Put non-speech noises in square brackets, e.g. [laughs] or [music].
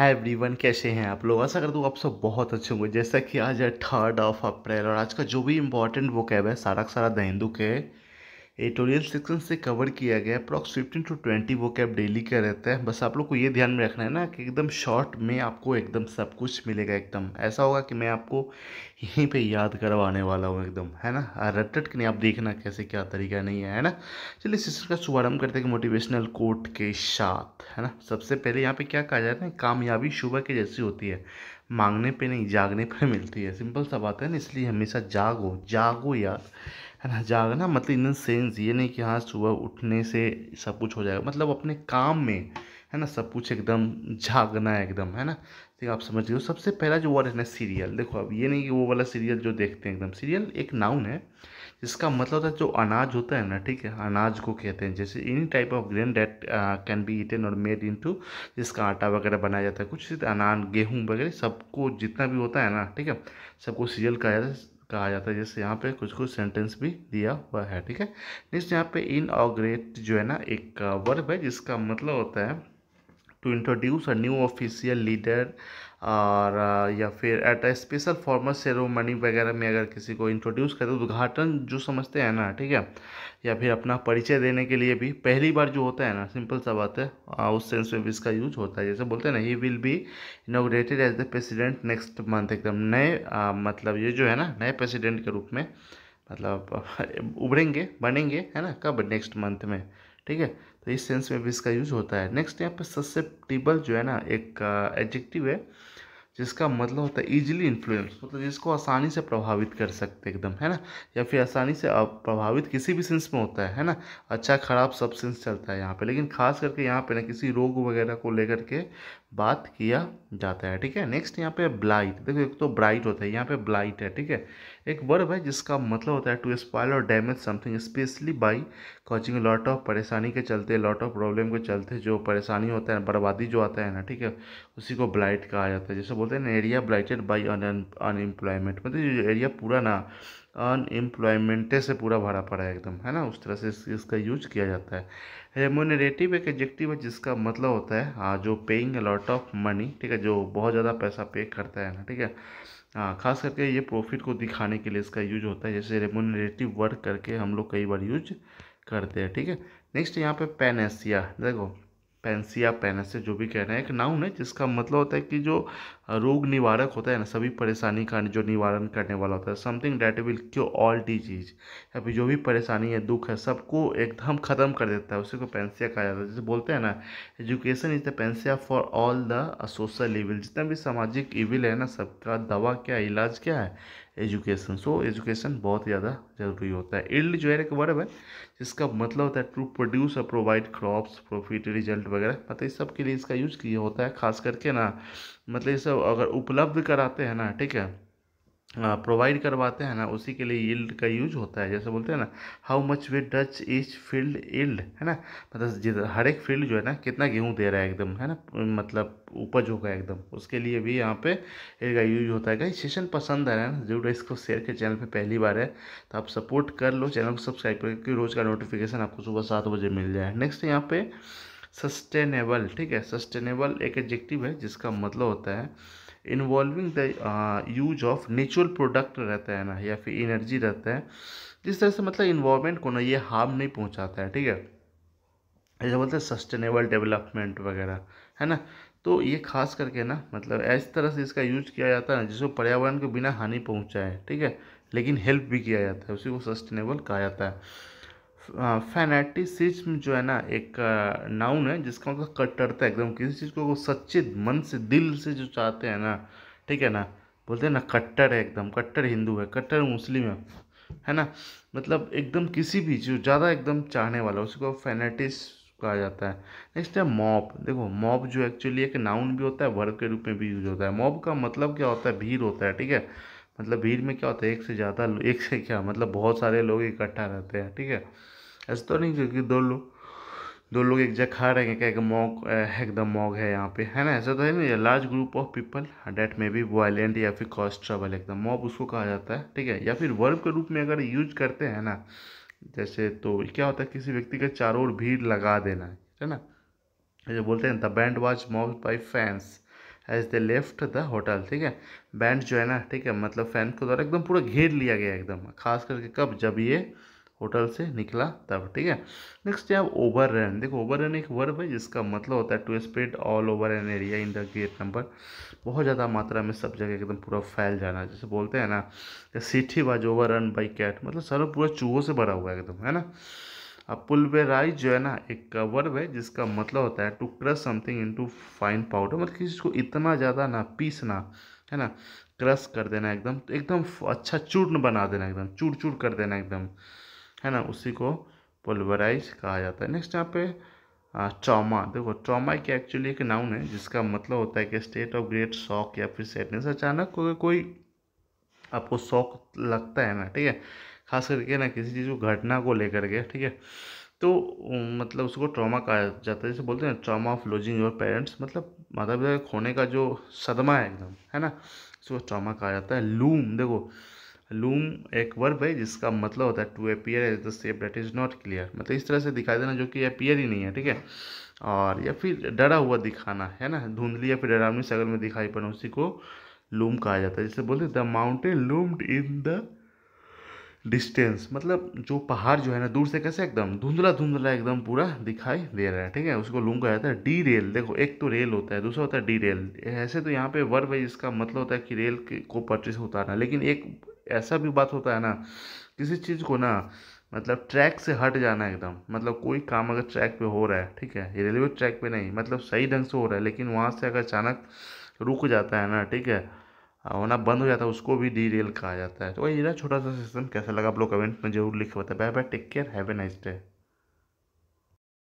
hi everyone कैसे हैं आप लोग ऐसा कर दो आप सब बहुत अच्छे होंगे जैसा कि आज है थर्ड ऑफ अप्रैल और आज का जो भी इम्पोर्टेंट वो कैब है सारा का सारा द हिंदू के एडिटोरियल सेक्शन से कवर किया गया अप्रॉक्स फिफ्टीन टू ट्वेंटी वो कैप डेली का रहता है बस आप लोग को ये ध्यान में रखना है ना कि एकदम शॉर्ट में आपको एकदम सब कुछ मिलेगा एकदम ऐसा होगा कि मैं आपको यहीं पे याद करवाने वाला हूँ एकदम है ना रट रट के नहीं आप देखना कैसे क्या तरीका नहीं है है ना चलिए सिस्टर का शुभारंभ करते हैं मोटिवेशनल कोट के साथ है ना सबसे पहले यहाँ पर क्या कहा जाता है कामयाबी सुबह के जैसी होती है मांगने पर नहीं जागने पर मिलती है सिंपल सा बात है ना इसलिए हमेशा जागो जागो यार है ना जागना मतलब इन सेंस ये नहीं कि हाँ सुबह उठने से सब कुछ हो जाएगा मतलब अपने काम में है ना सब कुछ एकदम जागना है एकदम है ना ठीक तो आप समझ रहे हो सबसे पहला जो वर्ड है ना सीरियल देखो अब ये नहीं कि वो वाला सीरियल जो देखते हैं एकदम सीरियल एक नाउन है जिसका मतलब होता है जो अनाज होता है ना ठीक है अनाज को कहते हैं जैसे any type of grain that can be eaten और मेड इन टू जिसका आटा वगैरह बनाया जाता है कुछ अनाज गेहूँ वगैरह सबको जितना भी होता है ना ठीक है सबको सीरियल कहा जाता है कहा जाता है जैसे यहाँ पे कुछ कुछ सेंटेंस भी दिया हुआ है ठीक है नेक्स्ट यहाँ पे इन ऑग्रेट जो है ना एक वर्ब uh, है जिसका मतलब होता है to introduce a new official leader और या फिर एट स्पेशल फॉर्मल सेरोमनी वगैरह में अगर किसी को इंट्रोड्यूस करें तो उद्घाटन जो समझते हैं ना ठीक है या फिर अपना परिचय देने के लिए भी पहली बार जो होता है ना सिंपल सा बात है उस सेंस में भी इसका यूज होता है जैसे बोलते हैं ना he will be inaugurated as the president next month एकदम नए मतलब ये जो है ना नए प्रेसिडेंट के रूप में मतलब [laughs] उभरेंगे बनेंगे है ना कब नेक्स्ट मंथ में ठीक है तो इस सेंस में भी इसका यूज होता है नेक्स्ट यहाँ पे ससेप्टिबल जो है ना एक एडजेक्टिव uh, है जिसका मतलब होता है इजीली इन्फ्लुएंस मतलब जिसको आसानी से प्रभावित कर सकते एकदम है ना या फिर आसानी से प्रभावित किसी भी सेंस में होता है है ना अच्छा खराब सब सेंस चलता है यहाँ पे लेकिन खास करके यहाँ पे ना किसी रोग वगैरह को लेकर के बात किया जाता है ठीक है नेक्स्ट यहाँ पे ब्लाइट देखो एक तो ब्राइट होता है यहाँ पे ब्लाइट है ठीक है एक वर्ब है जिसका मतलब होता है टू स्पॉयल और damage something especially by causing lot of परेशानी के चलते लॉट ऑफ प्रॉब्लम के चलते जो परेशानी होता है बर्बादी जो आता है ना ठीक है उसी को ब्लाइट कहा जाता है जैसे बोलते हैं ना एरिया ब्लाइटेड बाई अनएम्प्लॉयमेंट मतलब एरिया पूरा ना अनएम्प्लॉयमेंटे से पूरा भरा पड़ा है एकदम है ना उस तरह से इस, इसका यूज किया जाता है रेमोनरेटिव एक एजेक्टिव है जिसका मतलब होता है हाँ जो पेइंग लॉट ऑफ मनी ठीक है जो बहुत ज़्यादा पैसा पे करता है ना ठीक है हाँ खास करके ये प्रॉफिट को दिखाने के लिए इसका यूज होता है जैसे रेमोनरेटिव वर्ड करके हम लोग कई बार यूज करते हैं ठीक है नेक्स्ट यहाँ पे पेनेसिया देखो पेंसिया पेनेसिया जो भी कह रहे हैं एक नाउन है जिसका मतलब होता है कि जो रोग निवारक होता है ना सभी परेशानी का जो निवारण करने वाला होता है something that will cure all disease या फिर जो भी परेशानी है दुख है सबको एकदम ख़त्म कर देता है उसी को पेंसिया कहा जाता है जैसे बोलते हैं ना education is the panacea for all the social evil जितना भी सामाजिक इविल है ना सबका दवा क्या इलाज क्या है एजुकेशन सो एजुकेशन बहुत ज़्यादा ज़रूरी होता है इल्ड जो है एक वर्ब है जिसका मतलब होता है टू प्रोड्यूस और प्रोवाइड क्रॉप्स प्रॉफिट रिजल्ट वगैरह मतलब इस सब के लिए इसका यूज किया होता है खास करके ना मतलब ये सब अगर उपलब्ध कराते हैं ना ठीक है प्रोवाइड करवाते हैं ना उसी के लिए यील्ड का यूज होता है जैसे बोलते हैं ना how much way does each field yield है ना मतलब जिधर हर एक फील्ड जो है ना कितना गेहूं दे रहा है एकदम है ना मतलब उपज होगा एकदम उसके लिए भी यहाँ पे का यूज होता है कहीं सेशन पसंद आ रहा है ना जरूर इसको शेयर के चैनल पर पहली बार है तो आप सपोर्ट कर लो चैनल को सब्सक्राइब करके रोज़ का नोटिफिकेशन आपको सुबह सात बजे मिल जाए नेक्स्ट यहाँ पे सस्टेनेबल ठीक है सस्टेनेबल एक एडजेक्टिव है जिसका मतलब होता है involving the use of natural product रहता है ना या फिर एनर्जी रहता है जिस तरह से मतलब इन्वॉल्वमेंट को ना ये हार्म नहीं पहुंचाता है ठीक है ऐसा बोलते हैं सस्टेनेबल डेवलपमेंट वगैरह है ना तो ये खास करके ना मतलब ऐसे तरह से इसका यूज किया जाता है ना जिसको पर्यावरण को बिना हानि पहुँचाए ठीक है लेकिन हेल्प भी किया जाता है उसी को सस्टेनेबल कहा जाता है फैनेटिसिज्म जो है ना एक नाउन है जिसका मतलब कट्टरता एकदम किसी चीज़ को वो सच्चे मन से दिल से जो चाहते हैं ना ठीक है ना बोलते हैं ना कट्टर है एकदम कट्टर हिंदू है कट्टर मुस्लिम है है ना मतलब एकदम किसी भी जो ज़्यादा एकदम चाहने वाला उसको फैनेटिस कहा जाता है नेक्स्ट है मॉब देखो मॉब जो एक्चुअली एक नाउन भी होता है वर्ग के रूप में भी यूज होता है मॉब का मतलब क्या होता है भीड़ होता है ठीक है मतलब भीड़ में क्या होता है एक से ज़्यादा एक से क्या मतलब बहुत सारे लोग इकट्ठा रहते हैं ठीक है ऐसा तो नहीं क्योंकि दो लोग दो लोग एक जगह खा रहे हैं क्या मॉग एकदम मॉग है यहाँ पे है ना ऐसा तो है ना large group of people that may be violent या फिर कॉस्ट ट्रबल एकदम मॉब उसको कहा जाता है ठीक है या फिर वर्ब के रूप में अगर यूज करते हैं ना जैसे तो क्या होता है किसी व्यक्ति का चारों ओर भीड़ लगा देना है ना जो बोलते हैं the band was mob by fans as they left the hotel ठीक है बैंड जो है ना ठीक है मतलब फैन को द्वारा एकदम पूरा घेर लिया गया एकदम खास करके कब जब ये होटल से निकला तब ठीक है नेक्स्ट है ओवर रन देखो ओवर रन एक वर्ब है जिसका मतलब होता है to spread all over an area in the great number बहुत ज़्यादा मात्रा में सब जगह एकदम पूरा फैल जाना जैसे बोलते हैं ना city was overrun by cat मतलब सर पूरा चूहों से भरा हुआ है एकदम है ना अब पुल राइज जो है ना एक वर्ब है जिसका मतलब होता है to crush something to fine powder मतलब किसी को इतना ज़्यादा ना पीसना है ना क्रश कर देना एकदम एकदम अच्छा चूर्ण बना देना एकदम चूर चूर कर देना एकदम है ना उसी को पोलवराइज कहा जाता है नेक्स्ट यहाँ पे ट्रामा देखो ट्रामा एक एक्चुअली एक नाउन है जिसका मतलब होता है कि स्टेट ऑफ ग्रेट शॉक या फिर सैडनेस अचानक को, कोई आपको शौक लगता है ना ठीक है खास करके ना किसी चीज़ को घटना को लेकर के ठीक है तो मतलब उसको ट्रॉमा कहा जाता है जैसे बोलते हैं trauma of losing your parents मतलब माता पिता के खोने का जो सदमा है एकदम है ना उसको ट्रॉमा कहा जाता है लूम देखो लूम एक वर्ब है जिसका मतलब होता है to appear as the shape that is not clear मतलब इस तरह से दिखाई देना जो कि अपियर ही नहीं है ठीक है और या फिर डरा हुआ दिखाना है ना धुंधली या फिर डरावनी शगल में दिखाई पड़ना उसी को लूम कहा जाता है जैसे बोलते the mountain loomed in the distance मतलब जो पहाड़ जो है ना दूर से कैसे एकदम धुंधला धुंधला एकदम पूरा दिखाई दे रहा है ठीक है उसको लूम कहा जाता है डी रेल देखो एक तो रेल होता है दूसरा होता है डी रेल ऐसे तो यहाँ पे वर्ब है जिसका मतलब होता है कि रेल को पटरी से उतारना लेकिन एक ऐसा भी बात होता है ना किसी चीज़ को ना मतलब ट्रैक से हट जाना एकदम मतलब कोई काम अगर ट्रैक पे हो रहा है ठीक है ये रेलवे ट्रैक पे नहीं मतलब सही ढंग से हो रहा है लेकिन वहाँ से अगर अचानक रुक जाता है ना ठीक है होना बंद हो जाता है उसको भी डी रेल कहा जाता है तो वही ना छोटा सा सिस्टम कैसा लगा आप लोग कमेंट में जरूर लिख बताए bye bye take care have a nice day